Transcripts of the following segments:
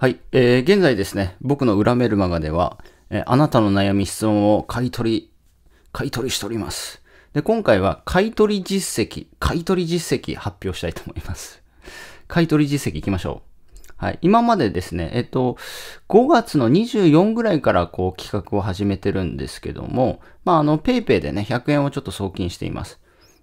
はい、えー、現在ですね、僕の裏メルマガでは、えー、あなたの悩み、質問を買い取り、買い取りしております。で、今回は買い取り実績、買い取り実績発表したいと思います。買い取り実績いきましょう。はい、今までですね、えっと、5月の24ぐらいからこう企画を始めてるんですけども、まあ、あの、PayPay でね、100円をちょっと送金しています。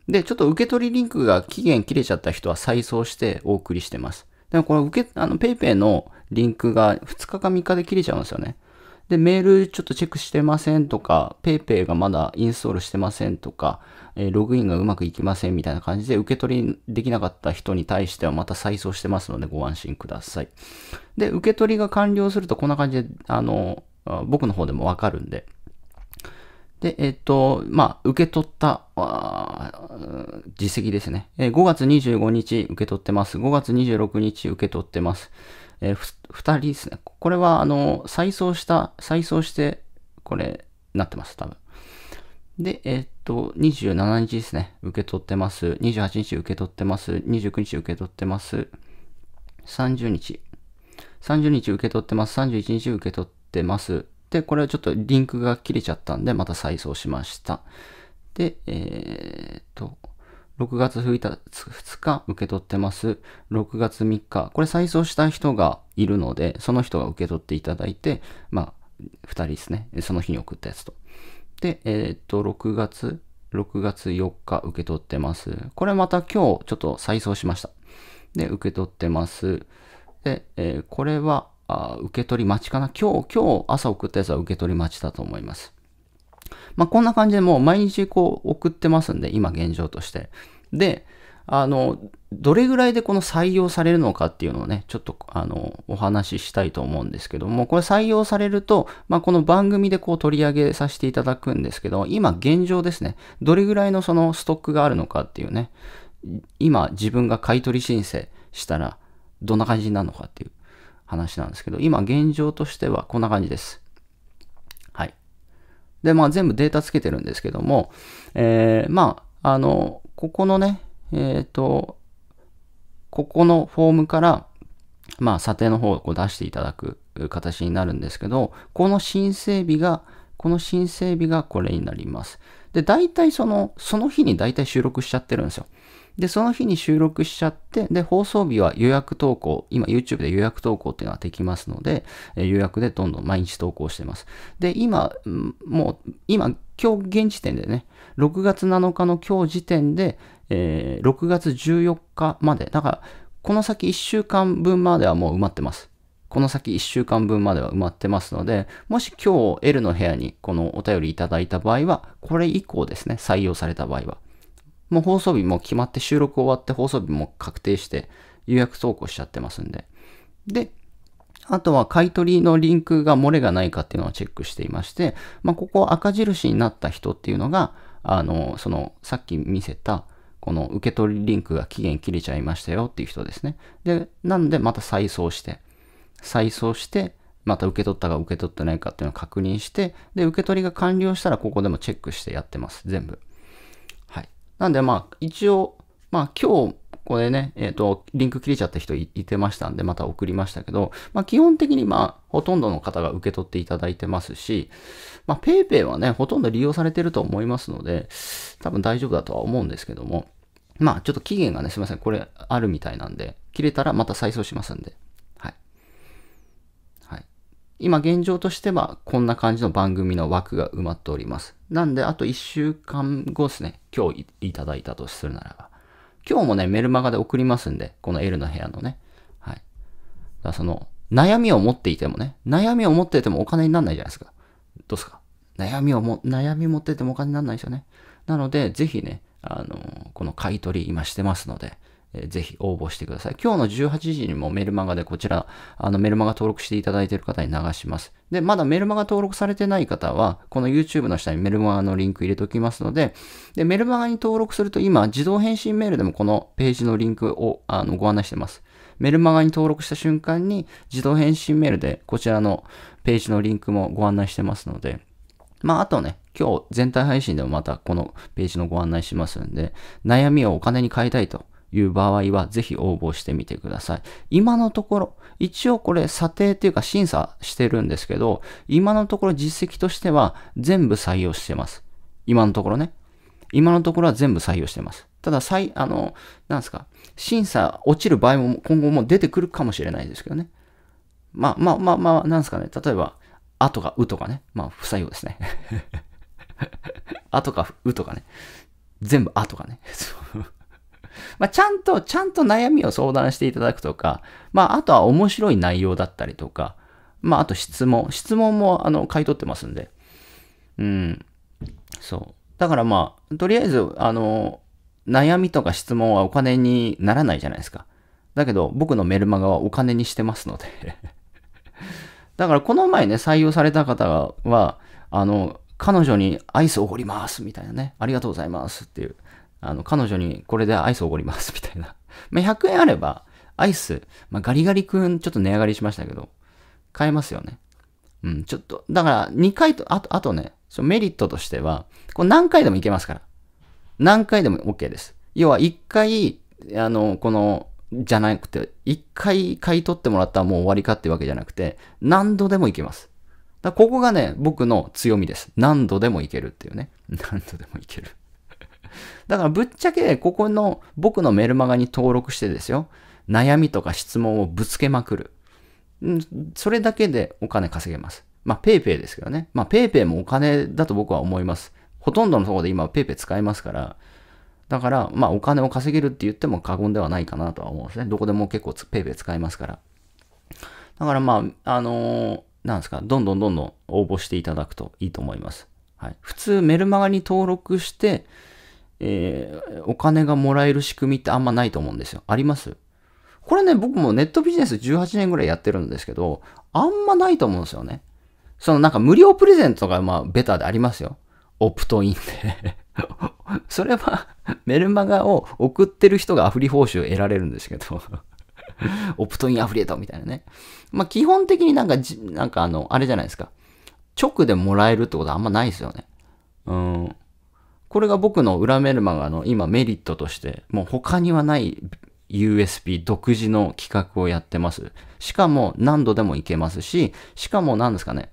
で、ちょっと受け取りリンクが期限切れちゃった人は再送してお送りしてます。でもこれ受け、あの、PayPay のリンクが2日か3日で切れちゃうんですよね。で、メールちょっとチェックしてませんとか、PayPay がまだインストールしてませんとか、えー、ログインがうまくいきませんみたいな感じで受け取りできなかった人に対してはまた再送してますのでご安心ください。で、受け取りが完了するとこんな感じで、あの、僕の方でもわかるんで。で、えっ、と、まあ、受け取った、実績ですね、5月25日受け取ってます。5月26日受け取ってます。えー、2人ですね。これは、あの、再送した、再送して、これ、なってます、多分。で、えー、っと、27日ですね。受け取ってます。28日受け取ってます。29日受け取ってます。30日。30日受け取ってます。31日受け取ってます。で、これはちょっとリンクが切れちゃったんで、また再送しました。で、えー、っと、6月2日受け取ってます。6月3日。これ再送した人がいるので、その人が受け取っていただいて、まあ、2人ですね。その日に送ったやつと。で、えー、っと、6月、6月4日受け取ってます。これまた今日ちょっと再送しました。で、受け取ってます。で、えー、これはあ、受け取り待ちかな。今日、今日朝送ったやつは受け取り待ちだと思います。まあ、こんな感じでもう毎日こう送ってますんで、今現状として。で、あの、どれぐらいでこの採用されるのかっていうのをね、ちょっとあの、お話ししたいと思うんですけども、これ採用されると、まあ、この番組でこう取り上げさせていただくんですけど、今現状ですね、どれぐらいのそのストックがあるのかっていうね、今自分が買取申請したらどんな感じになるのかっていう話なんですけど、今現状としてはこんな感じです。で、まあ全部データつけてるんですけども、えー、まあ、あの、ここのね、えっ、ー、と、ここのフォームから、まあ、査定の方をこう出していただく形になるんですけど、この申請日が、この申請日がこれになります。で、大体その、その日に大体収録しちゃってるんですよ。で、その日に収録しちゃって、で、放送日は予約投稿、今 YouTube で予約投稿っていうのができますので、え予約でどんどん毎日投稿してます。で、今、もう、今、今日現時点でね、6月7日の今日時点で、えー、6月14日まで、だから、この先1週間分まではもう埋まってます。この先1週間分までは埋まってますので、もし今日 L の部屋にこのお便りいただいた場合は、これ以降ですね、採用された場合は、もう放送日も決まって収録終わって放送日も確定して予約投稿しちゃってますんで。で、あとは買取のリンクが漏れがないかっていうのをチェックしていまして、まあ、ここ赤印になった人っていうのが、あの、その、さっき見せた、この受け取りリンクが期限切れちゃいましたよっていう人ですね。で、なんでまた再送して、再送して、また受け取ったか受け取ってないかっていうのを確認して、で、受け取りが完了したらここでもチェックしてやってます。全部。なんでまあ一応、まあ今日これね、えっ、ー、と、リンク切れちゃった人いてましたんで、また送りましたけど、まあ基本的にまあほとんどの方が受け取っていただいてますし、まあ PayPay はね、ほとんど利用されてると思いますので、多分大丈夫だとは思うんですけども、まあちょっと期限がね、すいません、これあるみたいなんで、切れたらまた再送しますんで。今現状としてはこんな感じの番組の枠が埋まっております。なんで、あと1週間後ですね。今日いただいたとするならば。今日もね、メルマガで送りますんで、この L の部屋のね。はい。だからその、悩みを持っていてもね、悩みを持っていてもお金にならないじゃないですか。どうすか悩みをも、悩み持っててもお金にならないですよね。なので、ぜひね、あのこの買い取り今してますので、えぜひ応募してください。今日の18時にもメルマガでこちら、あのメルマガ登録していただいている方に流します。で、まだメルマガ登録されてない方は、この YouTube の下にメルマガのリンク入れておきますので、で、メルマガに登録すると今、自動返信メールでもこのページのリンクをあのご案内してます。メルマガに登録した瞬間に自動返信メールでこちらのページのリンクもご案内してますので、まあ、あとね、今日全体配信でもまたこのページのご案内しますんで、悩みをお金に変えたいという場合は、ぜひ応募してみてください。今のところ、一応これ査定っていうか審査してるんですけど、今のところ実績としては全部採用してます。今のところね。今のところは全部採用してます。ただ、再、あの、なんですか、審査落ちる場合も今後も出てくるかもしれないですけどね。まあまあまあまあ、なんですかね。例えば、あとかうとかね。まあ、不採用ですね。あ とかうとかね。全部あとかね。まあ、ちゃんと、ちゃんと悩みを相談していただくとか、まあ、あとは面白い内容だったりとか、まあ、あと質問。質問も、あの、買い取ってますんで。うん。そう。だからまあ、とりあえず、あの、悩みとか質問はお金にならないじゃないですか。だけど、僕のメルマガはお金にしてますので だからこの前ね、採用された方は、あの、彼女にアイスを掘りますみたいなね、ありがとうございますっていうあの、彼女にこれでアイスおごります、みたいな。まあ、100円あれば、アイス、まあ、ガリガリ君ちょっと値上がりしましたけど、買えますよね。うん、ちょっと、だから2回と、あと、あとね、そのメリットとしては、こう何回でもいけますから。何回でも OK です。要は1回、あの、この、じゃなくて、1回買い取ってもらったらもう終わりかっていうわけじゃなくて、何度でもいけます。だここがね、僕の強みです。何度でもいけるっていうね。何度でもいける。だからぶっちゃけ、ここの僕のメルマガに登録してですよ、悩みとか質問をぶつけまくる。それだけでお金稼げます。まあ、ペイペイですけどね。まあ、ペイペイもお金だと僕は思います。ほとんどのところで今ペイペイ使いますから、だから、まあ、お金を稼げるって言っても過言ではないかなとは思うんですね。どこでも結構ペイペイ使いますから。だからまあ、あのー、なんですか、どんどんどんどん応募していただくといいと思います。はい。普通メルマガに登録して、えー、お金がもらえる仕組みってあんまないと思うんですよ。ありますこれね、僕もネットビジネス18年ぐらいやってるんですけど、あんまないと思うんですよね。そのなんか無料プレゼントがまあベターでありますよ。オプトインで それはメルマガを送ってる人がアフリ報酬得られるんですけど オプトインアフリエートみたいなね。まあ基本的になんかなんかあの、あれじゃないですか。直でもらえるってことはあんまないですよね。うん。これが僕の裏メルマガの今メリットとして、もう他にはない USB 独自の企画をやってます。しかも何度でもいけますし、しかも何ですかね、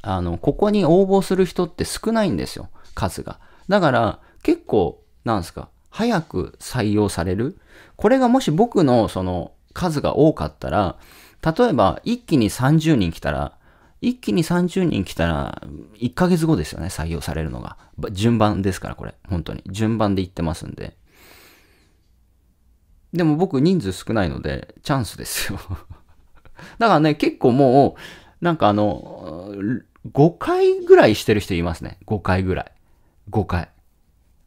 あの、ここに応募する人って少ないんですよ、数が。だから結構、なんですか、早く採用される。これがもし僕のその数が多かったら、例えば一気に30人来たら、一気に30人来たら1ヶ月後ですよね、採用されるのが。順番ですから、これ。本当に。順番で言ってますんで。でも僕人数少ないので、チャンスですよ だからね、結構もう、なんかあの、5回ぐらいしてる人いますね。5回ぐらい。5回。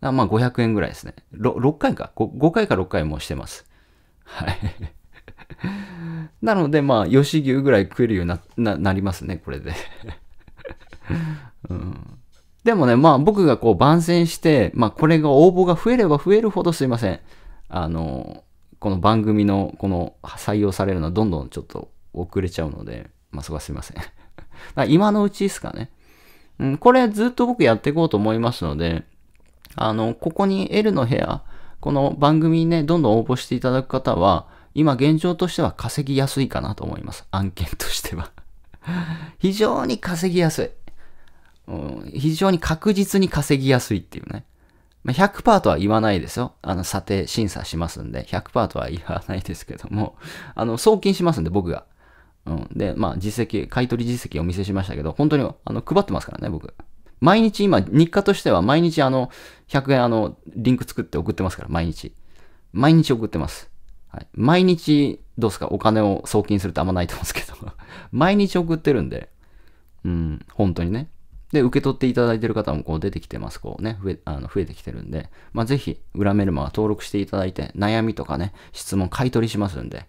あまあ500円ぐらいですね。6, 6回か5。5回か6回もしてます。はい。なのでまあ、吉牛ぐらい食えるようになななりますね、これで うん。でもね、まあ僕がこう番宣して、まあこれが応募が増えれば増えるほどすいません。あの、この番組のこの採用されるのはどんどんちょっと遅れちゃうので、まあそこはすいません。今のうちですかね。うん、これずっと僕やっていこうと思いますので、あの、ここに L の部屋、この番組にね、どんどん応募していただく方は、今現状としては稼ぎやすいかなと思います。案件としては 非常に稼ぎやすい。うん、非常に確実に稼ぎやすいっていうね。ま100%とは言わないですよ。あの、査定審査しますんで、100%とは言わないですけども、あの、送金しますんで、僕が。うん。で、まあ、実績、買取実績をお見せしましたけど、本当に、あの、配ってますからね、僕。毎日今、日課としては、毎日あの、100円あの、リンク作って送ってますから、毎日。毎日送ってます。はい。毎日、どうすか、お金を送金するとあんまないと思うんですけど、毎日送ってるんで、うん、本当にね。で、受け取っていただいてる方もこう出てきてます。こうね、増えあの増えてきてるんで、まあ、ぜひ、裏メルマが登録していただいて、悩みとかね、質問買い取りしますんで、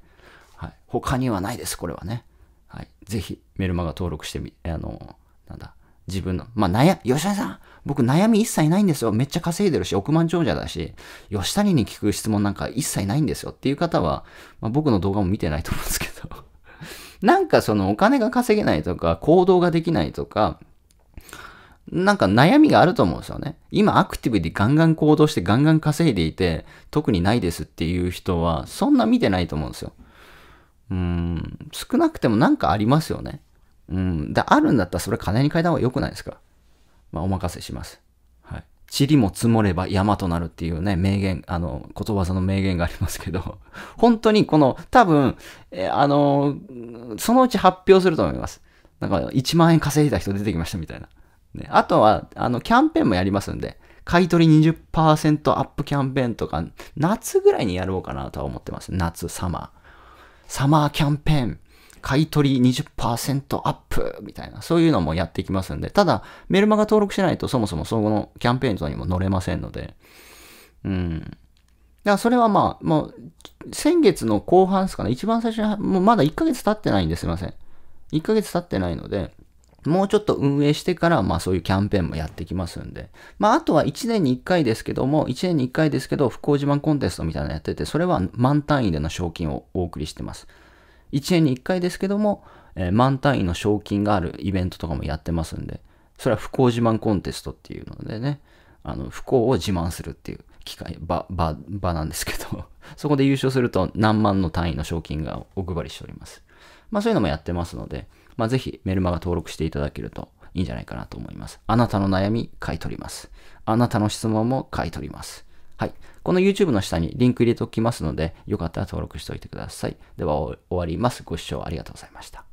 はい。他にはないです、これはね。はい。ぜひ、メルマが登録してみ、あの、なんだ、自分の、まあ、悩、吉谷さん、僕悩み一切ないんですよ。めっちゃ稼いでるし、億万長者だし、吉谷に聞く質問なんか一切ないんですよっていう方は、まあ、僕の動画も見てないと思うんですけど、なんかそのお金が稼げないとか、行動ができないとか、なんか悩みがあると思うんですよね。今アクティブでガンガン行動してガンガン稼いでいて、特にないですっていう人は、そんな見てないと思うんですよ。うん、少なくてもなんかありますよね。うん、で、あるんだったらそれ金に変えた方が良くないですかまあ、お任せします。はい。塵も積もれば山となるっていうね、名言、あの、ことわざの名言がありますけど、本当にこの、多分、えあの、そのうち発表すると思います。なんか、1万円稼いだ人出てきましたみたいな。ね、あとは、あの、キャンペーンもやりますんで、買取20%アップキャンペーンとか、夏ぐらいにやろうかなとは思ってます。夏、サマー。サマーキャンペーン。買取20%アップみたいな、そういうのもやっていきますんで、ただ、メルマガ登録しないとそもそもそのキャンペーンとにも乗れませんので、うん。だからそれはまあ、もう、先月の後半ですかね、一番最初に、もうまだ1ヶ月経ってないんですいません。1ヶ月経ってないので、もうちょっと運営してから、まあそういうキャンペーンもやってきますんで。まああとは1年に1回ですけども、1年に1回ですけど、不幸自慢コンテストみたいなのやってて、それは満単位での賞金をお送りしてます。1年に1回ですけども、えー、満単位の賞金があるイベントとかもやってますんで、それは不幸自慢コンテストっていうのでね、あの、不幸を自慢するっていう機会、ば、ば、場なんですけど、そこで優勝すると何万の単位の賞金がお配りしております。まあそういうのもやってますので、まあ、ぜひメルマガ登録していただけるといいんじゃないかなと思います。あなたの悩み、買い取ります。あなたの質問も買い取ります。はい。この YouTube の下にリンク入れておきますので、よかったら登録しておいてください。では終わります。ご視聴ありがとうございました。